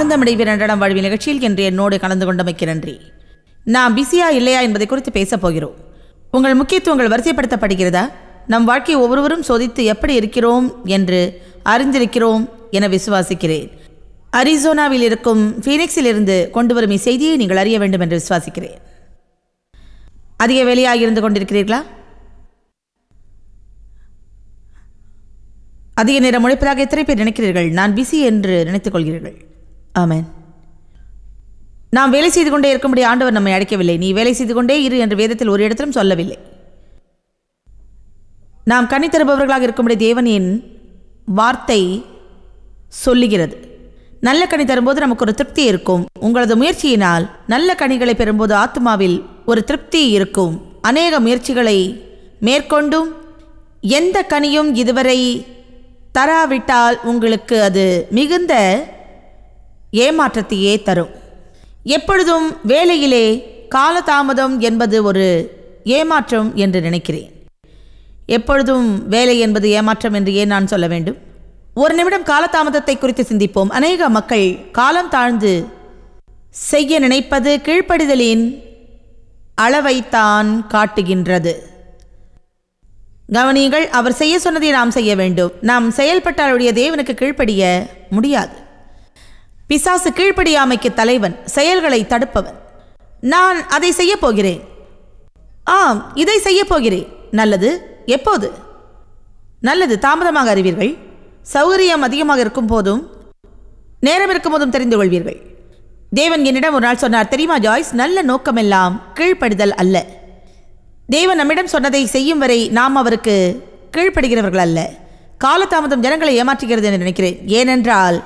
ஆனந்தம் இடைவெளி நடனம் வாழ்வி நிகழ்ச்சியில் என்று என்னோடு கலந்து கொண்டமைக்கு நன்றி நான் பிஸியா இல்லையா என்பதை குறித்து பேசப் போகிறோம் உங்கள் முக்கியத்துவங்கள் வரிசைப்படுத்தப்படுகிறதா நம் வாழ்க்கை ஒவ்வொருவரும் சோதித்து எப்படி இருக்கிறோம் என்று அறிந்திருக்கிறோம் என விசுவாசிக்கிறேன் அரிசோனாவில் இருக்கும் இருந்து கொண்டு வரும் இச்செய்தியை நீங்கள் அறிய வேண்டும் என்று விசுவாசிக்கிறேன் அதிக வேலையாக இருந்து கொண்டிருக்கிறீர்களா அதிக நேரம் உழைப்பதாக எத்தனை பேர் நினைக்கிறீர்கள் நான் பிஸி என்று நினைத்துக் கொள்கிறீர்கள் ஆமேன் நாம் வேலை செய்து கொண்டே இருக்கும்படி ஆண்டவர் நம்மை அழைக்கவில்லை நீ வேலை செய்து கொண்டே இரு என்று வேதத்தில் ஒரு இடத்திலும் சொல்லவில்லை நாம் இருக்க இருக்கும்படி தேவனின் வார்த்தை சொல்லுகிறது நல்ல கனி தரும்போது நமக்கு ஒரு திருப்தி இருக்கும் உங்களது முயற்சியினால் நல்ல கனிகளை பெறும்போது ஆத்மாவில் ஒரு திருப்தி இருக்கும் அநேக முயற்சிகளை மேற்கொண்டும் எந்த கனியும் இதுவரை தராவிட்டால் உங்களுக்கு அது மிகுந்த ஏமாற்றத்தையே தரும் எப்பொழுதும் வேலையிலே காலதாமதம் என்பது ஒரு ஏமாற்றம் என்று நினைக்கிறேன் எப்பொழுதும் வேலை என்பது ஏமாற்றம் என்று ஏன் நான் சொல்ல வேண்டும் ஒரு நிமிடம் காலதாமதத்தை குறித்து சிந்திப்போம் அநேக மக்கள் காலம் தாழ்ந்து செய்ய நினைப்பது கீழ்ப்படிதலின் அளவைத்தான் காட்டுகின்றது கவனிகள் அவர் செய்ய சொன்னதை நாம் செய்ய வேண்டும் நாம் செயல்பட்டாலுடைய தேவனுக்கு கீழ்ப்படிய முடியாது பிசாசு கீழ்ப்படியாமைக்கு தலைவன் செயல்களை தடுப்பவன் நான் அதை செய்யப் போகிறேன் ஆம் இதை செய்யப் போகிறேன் நல்லது எப்போது நல்லது தாமதமாக அறிவீர்கள் சௌகரியம் அதிகமாக இருக்கும் போதும் நேரம் இருக்கும் போதும் தெரிந்து கொள்வீர்கள் தேவன் என்னிடம் ஒரு நாள் சொன்னார் தெரியுமா ஜாய்ஸ் நல்ல நோக்கமெல்லாம் கீழ்ப்படுதல் அல்ல தேவன் நம்மிடம் சொன்னதை செய்யும் வரை நாம் அவருக்கு கீழ்ப்படுகிறவர்கள் அல்ல காலதாமதம் ஜனங்களை ஏமாற்றுகிறது என்று நினைக்கிறேன் ஏனென்றால்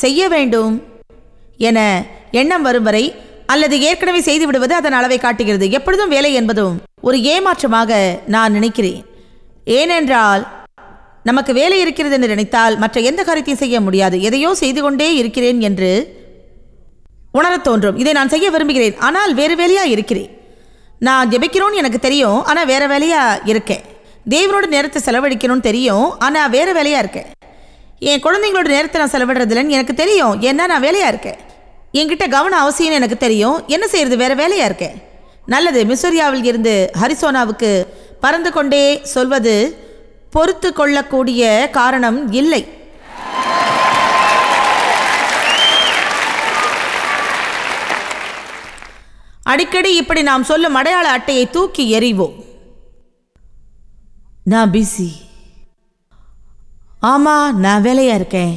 செய்ய வேண்டும் என எண்ணம் வரும் வரை அல்லது ஏற்கனவே செய்து விடுவது அதன் அளவை காட்டுகிறது எப்பொழுதும் வேலை என்பதும் ஒரு ஏமாற்றமாக நான் நினைக்கிறேன் ஏனென்றால் நமக்கு வேலை இருக்கிறது என்று நினைத்தால் மற்ற எந்த காரியத்தையும் செய்ய முடியாது எதையோ செய்து கொண்டே இருக்கிறேன் என்று உணரத் தோன்றும் இதை நான் செய்ய விரும்புகிறேன் ஆனால் வேறு வேலையாக இருக்கிறேன் நான் ஜெபிக்கிறோன்னு எனக்கு தெரியும் ஆனால் வேறு வேலையாக இருக்கேன் தேவனோட நேரத்தை செலவழிக்கணும்னு தெரியும் ஆனால் வேறு வேலையாக இருக்கேன் என் குழந்தைங்களோட நேரத்தை நான் செலவிடுறதில்லன்னு எனக்கு தெரியும் ஏன்னா நான் வேலையாக இருக்கேன் என்கிட்ட கவனம் அவசியம்னு எனக்கு தெரியும் என்ன செய்கிறது வேறு வேலையாக இருக்கேன் நல்லது மிசோரியாவில் இருந்து ஹரிசோனாவுக்கு பறந்து கொண்டே சொல்வது பொறுத்து கொள்ளக்கூடிய காரணம் இல்லை அடிக்கடி இப்படி நாம் சொல்லும் அடையாள அட்டையை தூக்கி எறிவோம் நான் பிஸி ஆமாம் நான் வேலையாக இருக்கேன்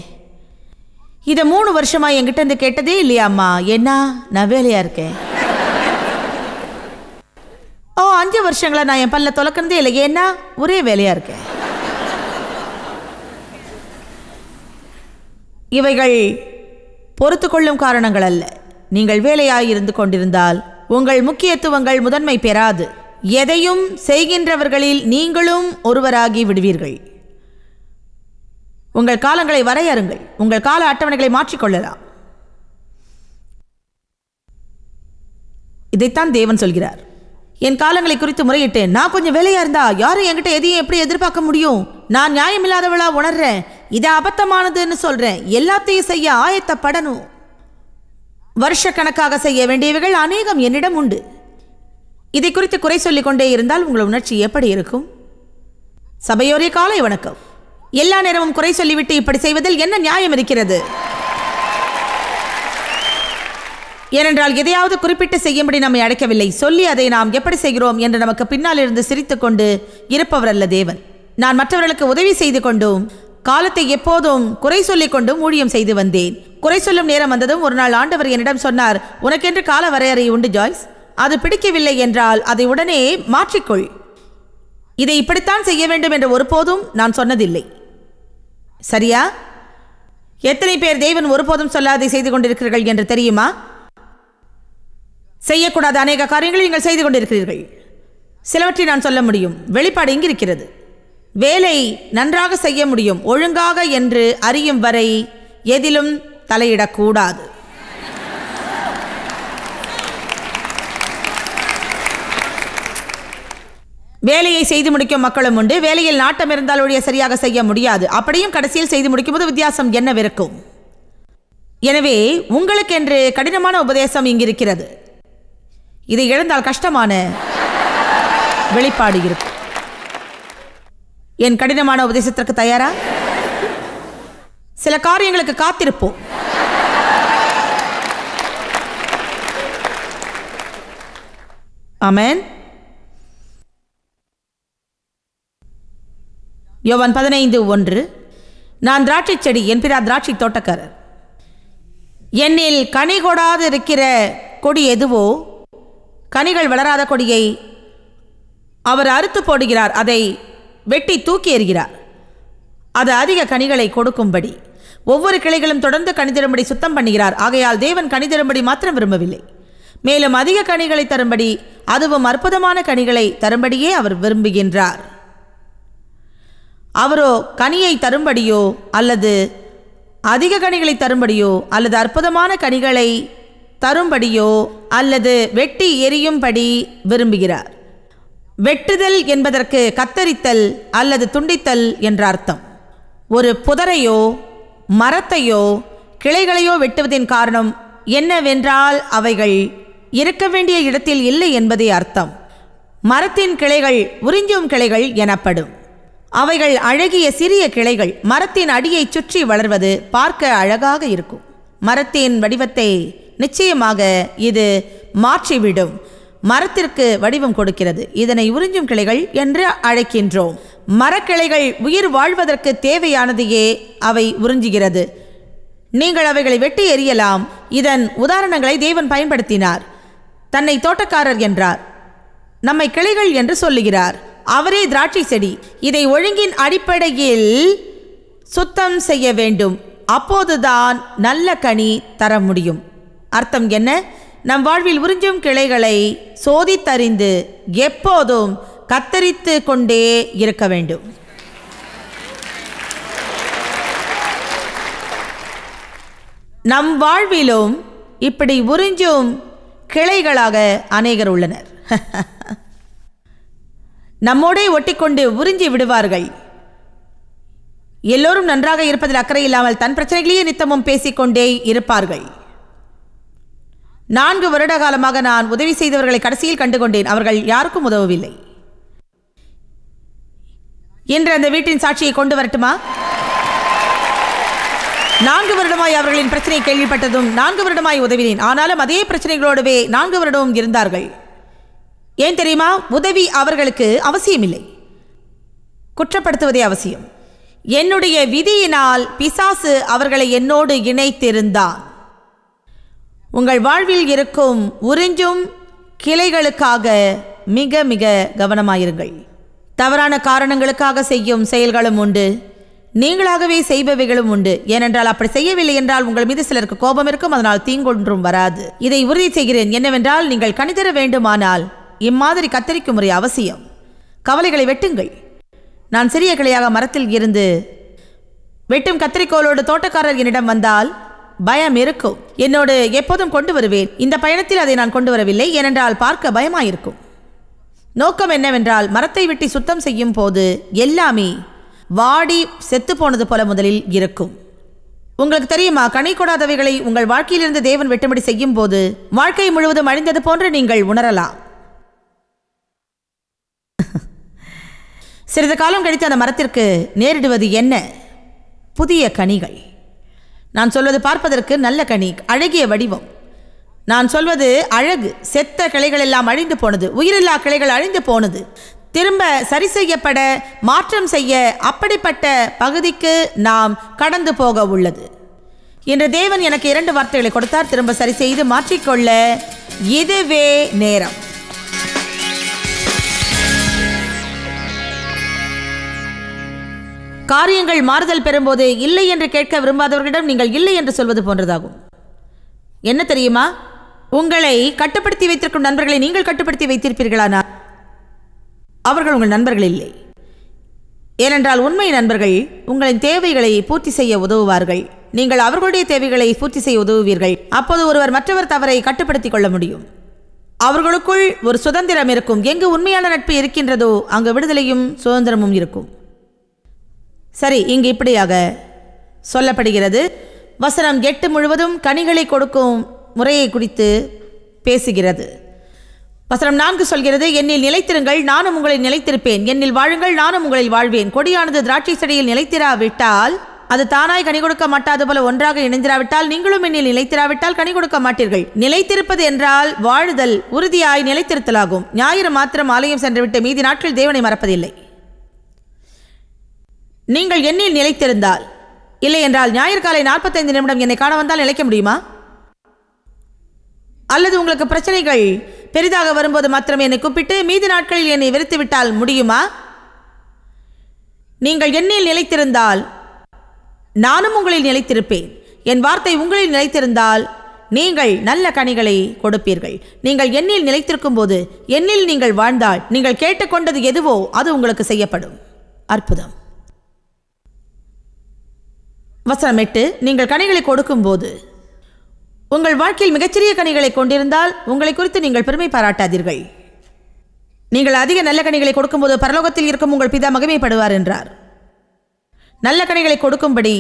இதை மூணு வருஷமாக என்கிட்ட இருந்து கேட்டதே இல்லையாம்மா என்ன நான் வேலையாக இருக்கேன் ஓ அஞ்சு வருஷங்களா நான் என் பல்ல தொலைக்கிறதே இல்லை ஏன்னா ஒரே வேலையாக இருக்கேன் இவைகள் பொறுத்து கொள்ளும் காரணங்கள் அல்ல நீங்கள் வேலையாக இருந்து கொண்டிருந்தால் உங்கள் முக்கியத்துவங்கள் முதன்மை பெறாது எதையும் செய்கின்றவர்களில் நீங்களும் ஒருவராகி விடுவீர்கள் உங்கள் காலங்களை வரையறுங்கள் உங்கள் கால அட்டவணைகளை மாற்றிக்கொள்ளலாம் இதைத்தான் தேவன் சொல்கிறார் என் காலங்களை குறித்து முறையிட்டேன் நான் கொஞ்சம் வேலையா இருந்தா யாரும் என்கிட்ட எதையும் எப்படி எதிர்பார்க்க முடியும் நான் இல்லாதவளா உணர்றேன் இது அபத்தமானதுன்னு சொல்றேன் எல்லாத்தையும் செய்ய ஆயத்தப்படணும் வருஷ கணக்காக செய்ய வேண்டியவைகள் அநேகம் என்னிடம் உண்டு இதை குறித்து குறை சொல்லிக் கொண்டே இருந்தால் உங்கள் உணர்ச்சி எப்படி இருக்கும் சபையோரே காலை வணக்கம் எல்லா நேரமும் குறை சொல்லிவிட்டு இப்படி செய்வதில் என்ன நியாயம் இருக்கிறது ஏனென்றால் எதையாவது குறிப்பிட்டு செய்யும்படி நம்மை அடைக்கவில்லை சொல்லி அதை நாம் எப்படி செய்கிறோம் என்று நமக்கு பின்னால் இருந்து சிரித்து கொண்டு இருப்பவர் அல்ல தேவன் நான் மற்றவர்களுக்கு உதவி செய்து கொண்டும் காலத்தை எப்போதும் குறை சொல்லிக் கொண்டும் ஊழியம் செய்து வந்தேன் குறை சொல்லும் நேரம் வந்ததும் ஒரு நாள் ஆண்டவர் என்னிடம் சொன்னார் உனக்கென்று கால வரையறை உண்டு ஜாய்ஸ் அது பிடிக்கவில்லை என்றால் அதை உடனே மாற்றிக்கொள் இதை இப்படித்தான் செய்ய வேண்டும் என்று ஒருபோதும் நான் சொன்னதில்லை சரியா எத்தனை பேர் தெய்வன் ஒருபோதும் சொல்லாதை செய்து கொண்டிருக்கிறீர்கள் என்று தெரியுமா செய்யக்கூடாத அநேக காரியங்களை நீங்கள் செய்து கொண்டிருக்கிறீர்கள் சிலவற்றை நான் சொல்ல முடியும் வெளிப்பாடு இங்கு இருக்கிறது வேலை நன்றாக செய்ய முடியும் ஒழுங்காக என்று அறியும் வரை எதிலும் தலையிடக்கூடாது வேலையை செய்து முடிக்கும் மக்களும் உண்டு வேலையில் நாட்டம் இருந்தால் ஒழிய சரியாக செய்ய முடியாது அப்படியும் கடைசியில் செய்து முடிக்கும்போது வித்தியாசம் என்னவிருக்கும் எனவே உங்களுக்கு என்று கடினமான உபதேசம் இங்கிருக்கிறது இதை இழந்தால் கஷ்டமான வெளிப்பாடு இருக்கும் என் கடினமான உபதேசத்திற்கு தயாரா சில காரியங்களுக்கு காத்திருப்போம் அமேன் யோவான் பதினைந்து ஒன்று நான் திராட்சை செடி என் பிறா திராட்சை தோட்டக்காரர் என்னில் கனி கொடாது இருக்கிற கொடி எதுவோ கனிகள் வளராத கொடியை அவர் அறுத்து போடுகிறார் அதை வெட்டி தூக்கி எறிகிறார் அது அதிக கனிகளை கொடுக்கும்படி ஒவ்வொரு கிளைகளும் தொடர்ந்து கணிதரும்படி சுத்தம் பண்ணுகிறார் ஆகையால் தேவன் கணிதரும்படி மாத்திரம் விரும்பவில்லை மேலும் அதிக கனிகளை தரும்படி அதுவும் அற்புதமான கனிகளை தரும்படியே அவர் விரும்புகின்றார் அவரோ கனியை தரும்படியோ அல்லது அதிக கனிகளை தரும்படியோ அல்லது அற்புதமான கனிகளை தரும்படியோ அல்லது வெட்டி எரியும்படி விரும்புகிறார் வெட்டுதல் என்பதற்கு கத்தரித்தல் அல்லது துண்டித்தல் என்ற அர்த்தம் ஒரு புதரையோ மரத்தையோ கிளைகளையோ வெட்டுவதின் காரணம் என்னவென்றால் அவைகள் இருக்க வேண்டிய இடத்தில் இல்லை என்பதே அர்த்தம் மரத்தின் கிளைகள் உறிஞ்சும் கிளைகள் எனப்படும் அவைகள் அழகிய சிறிய கிளைகள் மரத்தின் அடியை சுற்றி வளர்வது பார்க்க அழகாக இருக்கும் மரத்தின் வடிவத்தை நிச்சயமாக இது மாற்றிவிடும் மரத்திற்கு வடிவம் கொடுக்கிறது இதனை உறிஞ்சும் கிளைகள் என்று அழைக்கின்றோம் மரக்கிளைகள் உயிர் வாழ்வதற்கு தேவையானதையே அவை உறிஞ்சுகிறது நீங்கள் அவைகளை வெட்டி எறியலாம் இதன் உதாரணங்களை தேவன் பயன்படுத்தினார் தன்னை தோட்டக்காரர் என்றார் நம்மை கிளைகள் என்று சொல்லுகிறார் அவரே திராட்சை செடி இதை ஒழுங்கின் அடிப்படையில் சுத்தம் செய்ய வேண்டும் அப்போதுதான் நல்ல கனி தர முடியும் அர்த்தம் என்ன நம் வாழ்வில் உறிஞ்சும் கிளைகளை சோதித்தறிந்து எப்போதும் கத்தரித்து கொண்டே இருக்க வேண்டும் நம் வாழ்விலும் இப்படி உறிஞ்சும் கிளைகளாக அநேகர் உள்ளனர் நம்மோடே ஒட்டிக்கொண்டு உறிஞ்சி விடுவார்கள் எல்லோரும் நன்றாக இருப்பதில் அக்கறை இல்லாமல் தன் பிரச்சனைகளையே நித்தமும் பேசிக்கொண்டே இருப்பார்கள் நான்கு வருட காலமாக நான் உதவி செய்தவர்களை கடைசியில் கண்டுகொண்டேன் அவர்கள் யாருக்கும் உதவவில்லை என்று அந்த வீட்டின் சாட்சியை கொண்டு வரட்டுமா நான்கு வருடமாய் அவர்களின் பிரச்சனை கேள்விப்பட்டதும் நான்கு வருடமாய் உதவினேன் ஆனாலும் அதே பிரச்சனைகளோடவே நான்கு வருடமும் இருந்தார்கள் ஏன் தெரியுமா உதவி அவர்களுக்கு அவசியமில்லை குற்றப்படுத்துவதே அவசியம் என்னுடைய விதியினால் பிசாசு அவர்களை என்னோடு இணைத்திருந்தார் உங்கள் வாழ்வில் இருக்கும் உறிஞ்சும் கிளைகளுக்காக மிக மிக கவனமாயிருங்கள் தவறான காரணங்களுக்காக செய்யும் செயல்களும் உண்டு நீங்களாகவே செய்பவைகளும் உண்டு ஏனென்றால் அப்படி செய்யவில்லை என்றால் உங்கள் மீது சிலருக்கு கோபம் இருக்கும் அதனால் தீங்கொன்றும் வராது இதை உறுதி செய்கிறேன் என்னவென்றால் நீங்கள் கணிதர வேண்டுமானால் இம்மாதிரி கத்தரிக்கும் முறை அவசியம் கவலைகளை வெட்டுங்கள் நான் சிறிய கிளையாக மரத்தில் இருந்து வெட்டும் கத்திரிக்கோளோடு தோட்டக்காரர் என்னிடம் வந்தால் பயம் இருக்கும் என்னோடு எப்போதும் கொண்டு வருவேன் இந்த பயணத்தில் அதை நான் கொண்டு வரவில்லை ஏனென்றால் பார்க்க பயமாயிருக்கும் நோக்கம் என்னவென்றால் மரத்தை வெட்டி சுத்தம் செய்யும் போது எல்லாமே வாடி செத்து போனது போல முதலில் இருக்கும் உங்களுக்கு தெரியுமா கனி கொடாதவைகளை உங்கள் வாழ்க்கையிலிருந்து தேவன் வெட்டுமடி செய்யும் போது வாழ்க்கை முழுவதும் அழிந்தது போன்று நீங்கள் உணரலாம் சிறிது காலம் கழித்து அந்த மரத்திற்கு நேரிடுவது என்ன புதிய கனிகள் நான் சொல்வது பார்ப்பதற்கு நல்ல கனி அழகிய வடிவம் நான் சொல்வது அழகு செத்த கிளைகள் எல்லாம் அழிந்து போனது உயிரில்லா கிளைகள் அழிந்து போனது திரும்ப சரி செய்யப்பட மாற்றம் செய்ய அப்படிப்பட்ட பகுதிக்கு நாம் கடந்து போக உள்ளது இன்று தேவன் எனக்கு இரண்டு வார்த்தைகளை கொடுத்தார் திரும்ப சரி செய்து மாற்றிக்கொள்ள இதுவே நேரம் காரியங்கள் மாறுதல் பெறும்போது இல்லை என்று கேட்க விரும்பாதவர்களிடம் நீங்கள் இல்லை என்று சொல்வது போன்றதாகும் என்ன தெரியுமா உங்களை கட்டுப்படுத்தி வைத்திருக்கும் நண்பர்களை நீங்கள் கட்டுப்படுத்தி வைத்திருப்பீர்களானா அவர்கள் உங்கள் நண்பர்கள் இல்லை ஏனென்றால் உண்மை நண்பர்கள் உங்களின் தேவைகளை பூர்த்தி செய்ய உதவுவார்கள் நீங்கள் அவர்களுடைய தேவைகளை பூர்த்தி செய்ய உதவுவீர்கள் அப்போது ஒருவர் மற்றவர் தவறை கட்டுப்படுத்தி கொள்ள முடியும் அவர்களுக்குள் ஒரு சுதந்திரம் இருக்கும் எங்கு உண்மையான நட்பு இருக்கின்றதோ அங்கு விடுதலையும் சுதந்திரமும் இருக்கும் சரி இங்கு இப்படியாக சொல்லப்படுகிறது வசனம் எட்டு முழுவதும் கனிகளை கொடுக்கும் முறையை குறித்து பேசுகிறது வசனம் நான்கு சொல்கிறது என்னில் நிலைத்திருங்கள் நானும் உங்களை நிலைத்திருப்பேன் என்னில் வாழுங்கள் நானும் உங்களில் வாழ்வேன் கொடியானது திராட்சை செடியில் நிலைத்திராவிட்டால் அது தானாய் கனி கொடுக்க மாட்டாது போல ஒன்றாக இணைந்திராவிட்டால் நீங்களும் என்னில் நிலைத்திராவிட்டால் கனி கொடுக்க மாட்டீர்கள் நிலைத்திருப்பது என்றால் வாழுதல் உறுதியாய் நிலைத்திருத்தலாகும் ஞாயிறு மாத்திரம் ஆலயம் சென்றுவிட்டு மீதி நாட்கள் தேவனை மறப்பதில்லை நீங்கள் என்னில் நிலைத்திருந்தால் இல்லை என்றால் ஞாயிறு காலை நாற்பத்தைந்து நிமிடம் என்னை காண வந்தால் நிலைக்க முடியுமா அல்லது உங்களுக்கு பிரச்சனைகள் பெரிதாக வரும்போது மாத்திரம் என்னை கூப்பிட்டு மீதி நாட்களில் என்னை விரித்து விட்டால் முடியுமா நீங்கள் என்னில் நிலைத்திருந்தால் நானும் உங்களில் நிலைத்திருப்பேன் என் வார்த்தை உங்களில் நிலைத்திருந்தால் நீங்கள் நல்ல கனிகளை கொடுப்பீர்கள் நீங்கள் எண்ணில் நிலைத்திருக்கும் போது எண்ணில் நீங்கள் வாழ்ந்தால் நீங்கள் கேட்டுக்கொண்டது எதுவோ அது உங்களுக்கு செய்யப்படும் அற்புதம் வசனம் எட்டு நீங்கள் கனிகளை கொடுக்கும்போது உங்கள் வாழ்க்கையில் மிகச்சிறிய கனிகளை கொண்டிருந்தால் உங்களை குறித்து நீங்கள் பெருமை பாராட்டாதீர்கள் நீங்கள் அதிக நல்ல கனிகளை கொடுக்கும்போது பரலோகத்தில் இருக்கும் உங்கள் பிதா மகிமைப்படுவார் என்றார் நல்ல கனிகளை கொடுக்கும்படி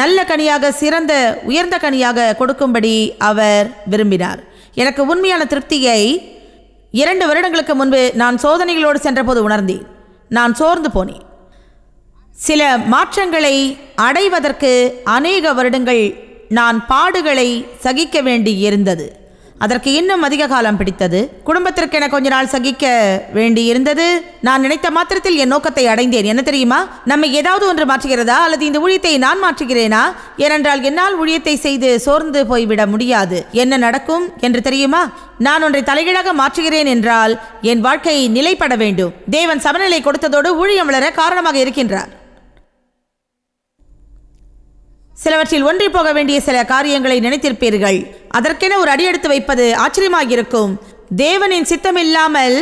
நல்ல கனியாக சிறந்த உயர்ந்த கனியாக கொடுக்கும்படி அவர் விரும்பினார் எனக்கு உண்மையான திருப்தியை இரண்டு வருடங்களுக்கு முன்பு நான் சோதனைகளோடு சென்றபோது உணர்ந்தேன் நான் சோர்ந்து போனேன் சில மாற்றங்களை அடைவதற்கு அநேக வருடங்கள் நான் பாடுகளை சகிக்க வேண்டி இருந்தது அதற்கு இன்னும் அதிக காலம் பிடித்தது குடும்பத்திற்கு என கொஞ்ச நாள் சகிக்க வேண்டி இருந்தது நான் நினைத்த மாத்திரத்தில் என் நோக்கத்தை அடைந்தேன் என்ன தெரியுமா நம்மை ஏதாவது ஒன்று மாற்றுகிறதா அல்லது இந்த ஊழியத்தை நான் மாற்றுகிறேனா ஏனென்றால் என்னால் ஊழியத்தை செய்து சோர்ந்து போய்விட முடியாது என்ன நடக்கும் என்று தெரியுமா நான் ஒன்றை தலைகீழாக மாற்றுகிறேன் என்றால் என் வாழ்க்கை நிலைப்பட வேண்டும் தேவன் சமநிலை கொடுத்ததோடு ஊழியம் வளர காரணமாக இருக்கின்றார் சிலவற்றில் ஒன்றி போக வேண்டிய சில காரியங்களை நினைத்திருப்பீர்கள் அதற்கென ஒரு அடியெடுத்து வைப்பது ஆச்சரியமாக இருக்கும் தேவனின் சித்தம் இல்லாமல்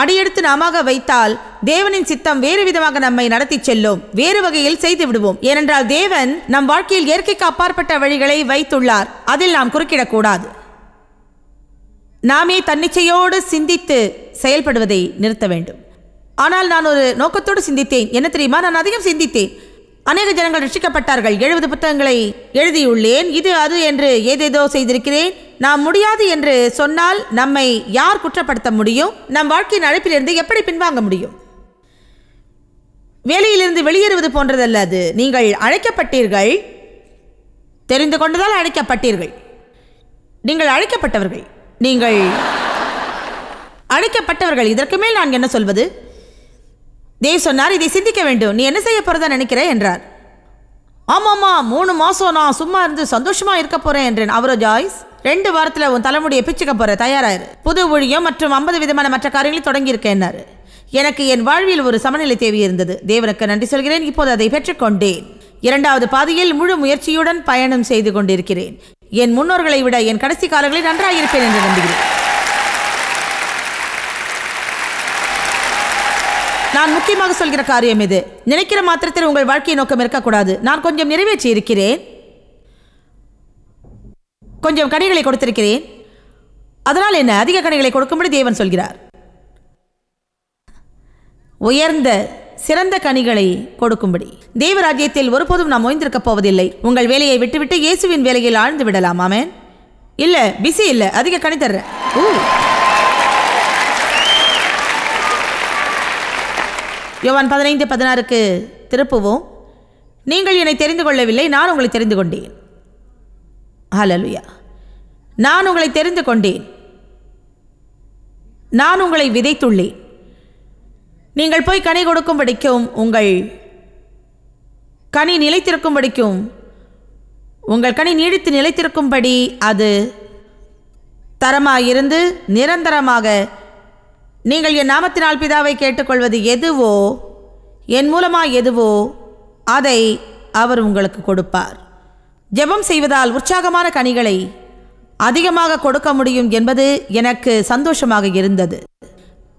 அடியெடுத்து நாமாக வைத்தால் தேவனின் சித்தம் வேறு விதமாக நம்மை நடத்தி செல்லும் வேறு வகையில் செய்து விடுவோம் ஏனென்றால் தேவன் நம் வாழ்க்கையில் இயற்கைக்கு அப்பாற்பட்ட வழிகளை வைத்துள்ளார் அதில் நாம் குறுக்கிடக்கூடாது நாமே தன்னிச்சையோடு சிந்தித்து செயல்படுவதை நிறுத்த வேண்டும் ஆனால் நான் ஒரு நோக்கத்தோடு சிந்தித்தேன் என்ன தெரியுமா நான் அதிகம் சிந்தித்தேன் அநேக ஜனங்கள் ரட்சிக்கப்பட்டார்கள் எழுபது புத்தகங்களை எழுதியுள்ளேன் இது அது என்று ஏதேதோ செய்திருக்கிறேன் நாம் முடியாது என்று சொன்னால் நம்மை யார் குற்றப்படுத்த முடியும் நம் வாழ்க்கையின் அழைப்பிலிருந்து எப்படி பின்வாங்க முடியும் வேலையிலிருந்து வெளியேறுவது போன்றதல்ல அது நீங்கள் அழைக்கப்பட்டீர்கள் தெரிந்து கொண்டதால் அழைக்கப்பட்டீர்கள் நீங்கள் அழைக்கப்பட்டவர்கள் நீங்கள் அழைக்கப்பட்டவர்கள் இதற்கு மேல் நான் என்ன சொல்வது தேவ் சொன்னார் இதை சிந்திக்க வேண்டும் நீ என்ன செய்ய போகிறதா நினைக்கிற என்றார் ஆமாம்மா மூணு மாதம் நான் சும்மா இருந்து சந்தோஷமாக இருக்க போகிறேன் என்றேன் அவரோ ஜாய்ஸ் ரெண்டு வாரத்தில் உன் தலைமுடியை பிச்சுக்க போகிற தயாராயிரு புது ஒழியம் மற்றும் ஐம்பது விதமான மற்ற காரியங்களும் தொடங்கியிருக்கேன்னாரு எனக்கு என் வாழ்வில் ஒரு சமநிலை தேவை இருந்தது தேவனுக்கு நன்றி சொல்கிறேன் இப்போது அதை பெற்றுக்கொண்டேன் இரண்டாவது பாதையில் முழு முயற்சியுடன் பயணம் செய்து கொண்டிருக்கிறேன் என் முன்னோர்களை விட என் கடைசி காலங்களில் நன்றாக இருப்பேன் என்று நம்புகிறேன் நான் முக்கியமாக சொல்கிற காரியம் இது நினைக்கிற மாத்திரத்தில் உங்கள் வாழ்க்கையை நோக்கம் இருக்கக்கூடாது நான் கொஞ்சம் நிறைவேற்றி இருக்கிறேன் கொஞ்சம் கடைகளை கொடுத்திருக்கிறேன் அதனால் என்ன அதிக கடைகளை கொடுக்கும்படி தேவன் சொல்கிறார் உயர்ந்த சிறந்த கனிகளை கொடுக்கும்படி தேவராஜ்யத்தில் ஒருபோதும் நாம் ஓய்ந்திருக்க போவதில்லை உங்கள் வேலையை விட்டுவிட்டு இயேசுவின் வேலையில் ஆழ்ந்து விடலாம் ஆமேன் இல்லை பிஸி இல்லை அதிக கனி தர்றேன் யோவான் பதினைந்து பதினாறுக்கு திருப்புவோம் நீங்கள் என்னை தெரிந்து கொள்ளவில்லை நான் உங்களை தெரிந்து கொண்டேன் ஹலலுயா நான் உங்களை தெரிந்து கொண்டேன் நான் உங்களை விதைத்துள்ளேன் நீங்கள் போய் கனி கொடுக்கும்படிக்கும் உங்கள் கனி நிலைத்திருக்கும்படிக்கும் உங்கள் கனி நீடித்து நிலைத்திருக்கும்படி அது தரமாக இருந்து நிரந்தரமாக நீங்கள் என் நாமத்தினால் பிதாவை கேட்டுக்கொள்வது எதுவோ என் மூலமாக எதுவோ அதை அவர் உங்களுக்கு கொடுப்பார் ஜெபம் செய்வதால் உற்சாகமான கனிகளை அதிகமாக கொடுக்க முடியும் என்பது எனக்கு சந்தோஷமாக இருந்தது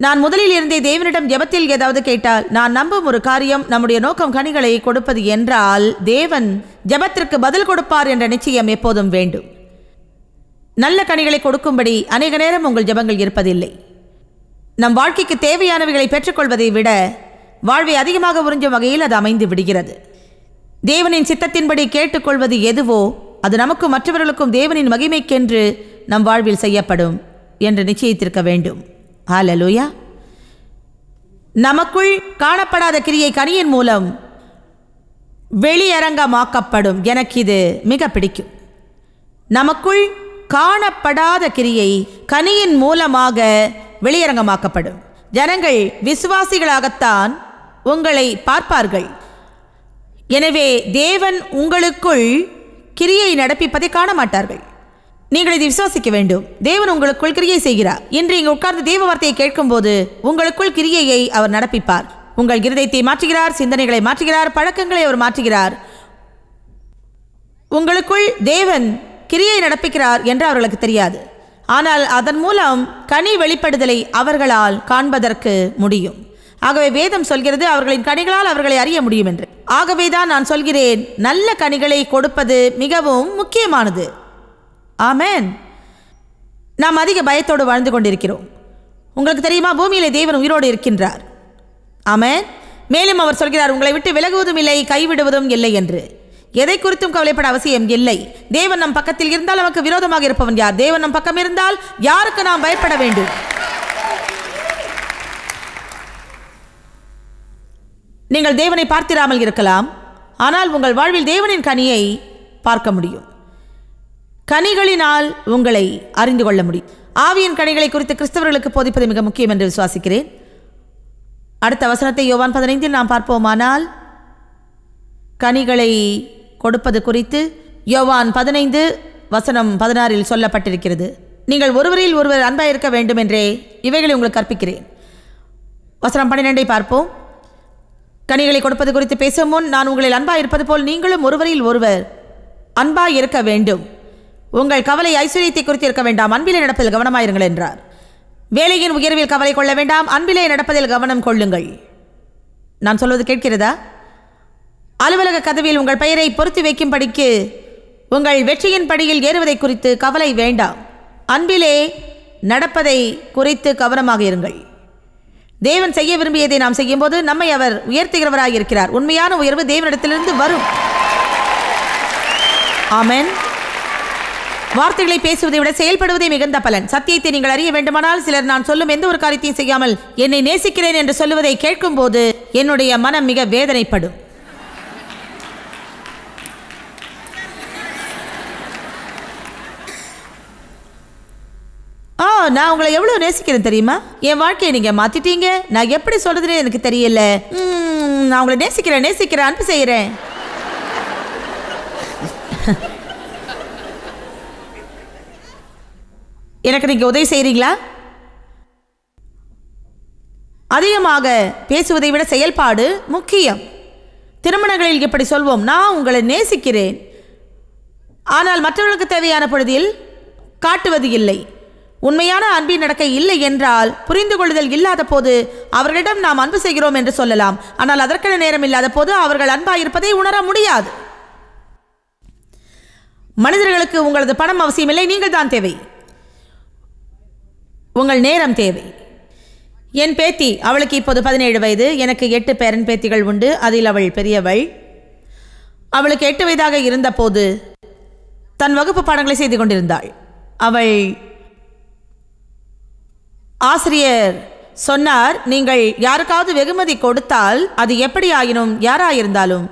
நான் முதலில் இருந்தே தேவனிடம் ஜெபத்தில் ஏதாவது கேட்டால் நான் நம்பும் ஒரு காரியம் நம்முடைய நோக்கம் கனிகளை கொடுப்பது என்றால் தேவன் ஜெபத்திற்கு பதில் கொடுப்பார் என்ற நிச்சயம் எப்போதும் வேண்டும் நல்ல கனிகளை கொடுக்கும்படி அநேக நேரம் உங்கள் ஜெபங்கள் இருப்பதில்லை நம் வாழ்க்கைக்கு தேவையானவைகளை பெற்றுக்கொள்வதை விட வாழ்வை அதிகமாக உறிஞ்சும் வகையில் அது அமைந்து விடுகிறது தேவனின் சித்தத்தின்படி கேட்டுக்கொள்வது எதுவோ அது நமக்கும் மற்றவர்களுக்கும் தேவனின் மகிமைக்கென்று நம் வாழ்வில் செய்யப்படும் என்று நிச்சயித்திருக்க வேண்டும் ஹாலலூயா நமக்குள் காணப்படாத கிரியை கனியின் மூலம் வெளியரங்கமாக்கப்படும் எனக்கு இது மிக பிடிக்கும் நமக்குள் காணப்படாத கிரியை கனியின் மூலமாக வெளியரங்கமாக்கப்படும் ஜனங்கள் விசுவாசிகளாகத்தான் உங்களை பார்ப்பார்கள் எனவே தேவன் உங்களுக்குள் கிரியை நடப்பிப்பதை காண மாட்டார்கள் நீங்கள் இதை விசுவாசிக்க வேண்டும் தேவன் உங்களுக்குள் கிரியை செய்கிறார் இன்று இங்கே உட்கார்ந்து தேவ வார்த்தையை கேட்கும்போது உங்களுக்குள் கிரியையை அவர் நடப்பிப்பார் உங்கள் கிருதயத்தை மாற்றுகிறார் சிந்தனைகளை மாற்றுகிறார் பழக்கங்களை அவர் மாற்றுகிறார் உங்களுக்குள் தேவன் கிரியை நடப்பிக்கிறார் என்று அவர்களுக்கு தெரியாது ஆனால் அதன் மூலம் கனி வெளிப்படுதலை அவர்களால் காண்பதற்கு முடியும் ஆகவே வேதம் சொல்கிறது அவர்களின் கனிகளால் அவர்களை அறிய முடியும் என்று ஆகவே தான் நான் சொல்கிறேன் நல்ல கனிகளை கொடுப்பது மிகவும் முக்கியமானது ஆமேன் நாம் அதிக பயத்தோடு வாழ்ந்து கொண்டிருக்கிறோம் உங்களுக்கு தெரியுமா பூமியிலே தேவன் உயிரோடு இருக்கின்றார் ஆமேன் மேலும் அவர் சொல்கிறார் உங்களை விட்டு விலகுவதும் இல்லை கைவிடுவதும் இல்லை என்று எதை குறித்தும் கவலைப்பட அவசியம் இல்லை தேவன் நம் பக்கத்தில் இருந்தால் நமக்கு விரோதமாக இருப்பவன் யார் தேவன் நம் பக்கம் இருந்தால் யாருக்கு நாம் பயப்பட வேண்டும் நீங்கள் தேவனை பார்த்திராமல் இருக்கலாம் ஆனால் உங்கள் வாழ்வில் தேவனின் கனியை பார்க்க முடியும் கனிகளினால் உங்களை அறிந்து கொள்ள முடியும் ஆவியின் கனிகளை குறித்து கிறிஸ்தவர்களுக்கு போதிப்பது மிக முக்கியம் என்று விசுவாசிக்கிறேன் அடுத்த வசனத்தை யோவான் பதினைந்தில் நாம் பார்ப்போமானால் கனிகளை கொடுப்பது குறித்து யோவான் பதினைந்து வசனம் பதினாறில் சொல்லப்பட்டிருக்கிறது நீங்கள் ஒருவரில் ஒருவர் அன்பாக இருக்க வேண்டும் என்றே இவைகளை உங்களுக்கு கற்பிக்கிறேன் வசனம் பன்னிரெண்டை பார்ப்போம் கனிகளை கொடுப்பது குறித்து பேசும் முன் நான் உங்களில் அன்பாக இருப்பது போல் நீங்களும் ஒருவரில் ஒருவர் அன்பாக இருக்க வேண்டும் உங்கள் கவலை ஐஸ்வர்யத்தை குறித்து இருக்க வேண்டாம் அன்பிலே நடப்பதில் கவனமாயிருங்கள் என்றார் வேலையின் உயர்வில் கவலை கொள்ள வேண்டாம் அன்பிலே நடப்பதில் கவனம் கொள்ளுங்கள் நான் சொல்வது கேட்கிறதா அலுவலக கதவில் உங்கள் பெயரை பொருத்தி வைக்கும்படிக்கு உங்கள் வெற்றியின் படியில் ஏறுவதை குறித்து கவலை வேண்டாம் அன்பிலே நடப்பதை குறித்து கவனமாக இருங்கள் தேவன் செய்ய விரும்பியதை நாம் செய்யும் போது நம்மை அவர் உயர்த்துகிறவராக இருக்கிறார் உண்மையான உயர்வு தேவனிடத்திலிருந்து வரும் ஆமேன் வார்த்தைகளை பேசுவதை விட செயல்படுவதே மிகுந்த பலன் சத்தியத்தை நீங்கள் அறிய வேண்டுமானால் சிலர் நான் சொல்லும் எந்த ஒரு காரியத்தையும் செய்யாமல் என்னை நேசிக்கிறேன் என்று சொல்லுவதை கேட்கும்போது என்னுடைய மனம் மிக வேதனைப்படும் ஆ நான் உங்களை எவ்வளோ நேசிக்கிறேன் தெரியுமா என் வாழ்க்கையை நீங்கள் மாற்றிட்டீங்க நான் எப்படி சொல்றதுன்னு எனக்கு தெரியல நான் உங்களை நேசிக்கிறேன் நேசிக்கிறேன் அன்பு செய்கிறேன் எனக்கு நீங்கள் உதவி செய்கிறீங்களா அதிகமாக பேசுவதை விட செயல்பாடு முக்கியம் திருமணங்களில் எப்படி சொல்வோம் நான் உங்களை நேசிக்கிறேன் ஆனால் மற்றவர்களுக்கு தேவையான பொழுதில் காட்டுவது இல்லை உண்மையான அன்பின் நடக்க இல்லை என்றால் புரிந்து கொள்ளுதல் இல்லாத போது அவர்களிடம் நாம் அன்பு செய்கிறோம் என்று சொல்லலாம் ஆனால் அதற்கான நேரம் இல்லாத போது அவர்கள் அன்பாயிருப்பதை உணர முடியாது மனிதர்களுக்கு உங்களது பணம் அவசியமில்லை நீங்கள் தான் தேவை உங்கள் நேரம் தேவை என் பேத்தி அவளுக்கு இப்போது பதினேழு வயது எனக்கு எட்டு பேரன் பேத்திகள் உண்டு அதில் அவள் பெரியவள் அவளுக்கு எட்டு வயதாக இருந்தபோது தன் வகுப்பு பாடங்களை செய்து கொண்டிருந்தாள் அவள் ஆசிரியர் சொன்னார் நீங்கள் யாருக்காவது வெகுமதி கொடுத்தால் அது எப்படியாயினும் யாராயிருந்தாலும்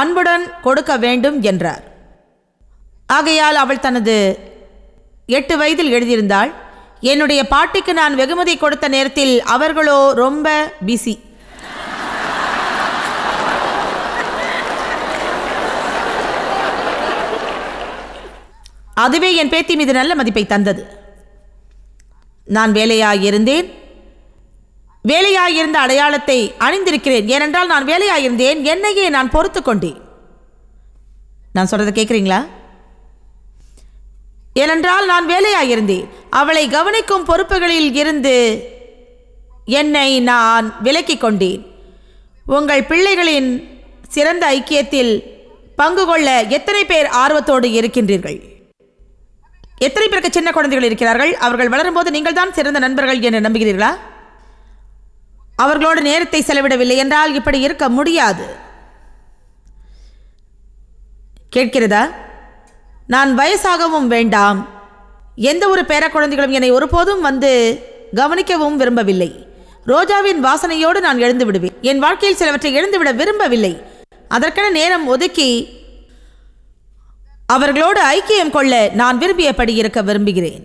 அன்புடன் கொடுக்க வேண்டும் என்றார் ஆகையால் அவள் தனது எட்டு வயதில் எழுதியிருந்தாள் என்னுடைய பாட்டிக்கு நான் வெகுமதி கொடுத்த நேரத்தில் அவர்களோ ரொம்ப பிஸி அதுவே என் பேத்தி மீது நல்ல மதிப்பை தந்தது நான் வேலையாயிருந்தேன் வேலையாயிருந்த அடையாளத்தை அணிந்திருக்கிறேன் ஏனென்றால் நான் வேலையாயிருந்தேன் என்னையே நான் பொறுத்து கொண்டேன் நான் சொல்கிறத கேட்குறீங்களா ஏனென்றால் நான் வேலையாயிருந்தேன் அவளை கவனிக்கும் பொறுப்புகளில் இருந்து என்னை நான் விலக்கிக் கொண்டேன் உங்கள் பிள்ளைகளின் சிறந்த ஐக்கியத்தில் பங்கு கொள்ள எத்தனை பேர் ஆர்வத்தோடு இருக்கின்றீர்கள் எத்தனை பேருக்கு சின்ன குழந்தைகள் இருக்கிறார்கள் அவர்கள் வளரும்போது நீங்கள் தான் சிறந்த நண்பர்கள் என்று நம்புகிறீர்களா அவர்களோடு நேரத்தை செலவிடவில்லை என்றால் இப்படி இருக்க முடியாது கேட்கிறதா நான் வயசாகவும் வேண்டாம் எந்த ஒரு பேர குழந்தைகளும் என்னை ஒருபோதும் வந்து கவனிக்கவும் விரும்பவில்லை ரோஜாவின் வாசனையோடு நான் எழுந்து விடுவேன் என் வாழ்க்கையில் சிலவற்றை எழுந்துவிட விரும்பவில்லை அதற்கென நேரம் ஒதுக்கி அவர்களோடு ஐக்கியம் கொள்ள நான் விரும்பியபடி இருக்க விரும்புகிறேன்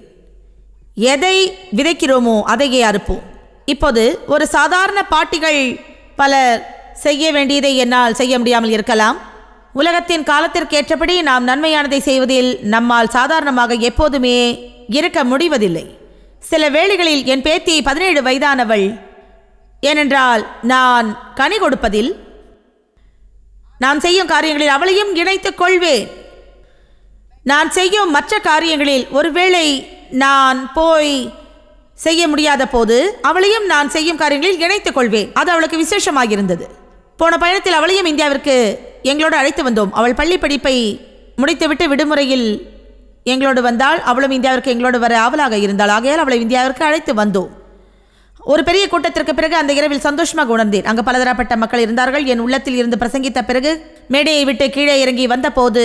எதை விதைக்கிறோமோ அதையே அறுப்போம் இப்போது ஒரு சாதாரண பாட்டிகள் பலர் செய்ய வேண்டியதை என்னால் செய்ய முடியாமல் இருக்கலாம் உலகத்தின் காலத்திற்கேற்றபடி நாம் நன்மையானதை செய்வதில் நம்மால் சாதாரணமாக எப்போதுமே இருக்க முடிவதில்லை சில வேளைகளில் என் பேத்தி பதினேழு வயதானவள் ஏனென்றால் நான் கனி கொடுப்பதில் நாம் செய்யும் காரியங்களில் அவளையும் இணைத்துக் கொள்வேன் நான் செய்யும் மற்ற காரியங்களில் ஒருவேளை நான் போய் செய்ய முடியாத போது அவளையும் நான் செய்யும் காரியங்களில் இணைத்துக் கொள்வேன் அது அவளுக்கு விசேஷமாக இருந்தது போன பயணத்தில் அவளையும் இந்தியாவிற்கு எங்களோடு அழைத்து வந்தோம் அவள் பள்ளி படிப்பை முடித்துவிட்டு விடுமுறையில் எங்களோடு வந்தால் அவளும் இந்தியாவிற்கு எங்களோடு வர ஆவலாக இருந்தாள் ஆகையால் அவளை இந்தியாவிற்கு அழைத்து வந்தோம் ஒரு பெரிய கூட்டத்திற்கு பிறகு அந்த இரவில் சந்தோஷமாக உணர்ந்தேன் அங்கு பலதரப்பட்ட மக்கள் இருந்தார்கள் என் உள்ளத்தில் இருந்து பிரசங்கித்த பிறகு மேடையை விட்டு கீழே இறங்கி வந்தபோது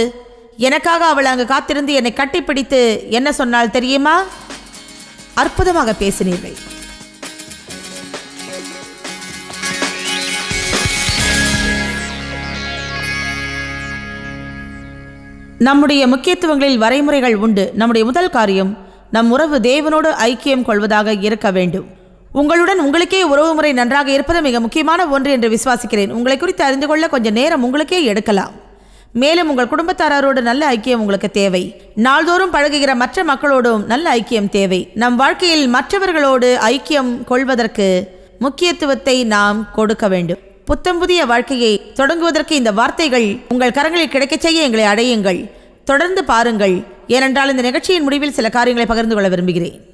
எனக்காக அவள் அங்கு காத்திருந்து என்னை கட்டிப்பிடித்து என்ன சொன்னால் தெரியுமா அற்புதமாக பேசினீர்கள் நம்முடைய முக்கியத்துவங்களில் வரைமுறைகள் உண்டு நம்முடைய முதல் காரியம் நம் உறவு தேவனோடு ஐக்கியம் கொள்வதாக இருக்க வேண்டும் உங்களுடன் உங்களுக்கே உறவு முறை நன்றாக இருப்பது மிக முக்கியமான ஒன்று என்று விசுவாசிக்கிறேன் உங்களை குறித்து அறிந்து கொள்ள கொஞ்சம் நேரம் உங்களுக்கே எடுக்கலாம் மேலும் உங்கள் குடும்பத்தாரோடு நல்ல ஐக்கியம் உங்களுக்கு தேவை நாள்தோறும் பழகுகிற மற்ற மக்களோடும் நல்ல ஐக்கியம் தேவை நம் வாழ்க்கையில் மற்றவர்களோடு ஐக்கியம் கொள்வதற்கு முக்கியத்துவத்தை நாம் கொடுக்க வேண்டும் புத்தம் புதிய வாழ்க்கையை தொடங்குவதற்கு இந்த வார்த்தைகள் உங்கள் கரங்களில் கிடைக்கச் செய்ய எங்களை அடையுங்கள் தொடர்ந்து பாருங்கள் ஏனென்றால் இந்த நிகழ்ச்சியின் முடிவில் சில காரியங்களை பகிர்ந்து கொள்ள விரும்புகிறேன்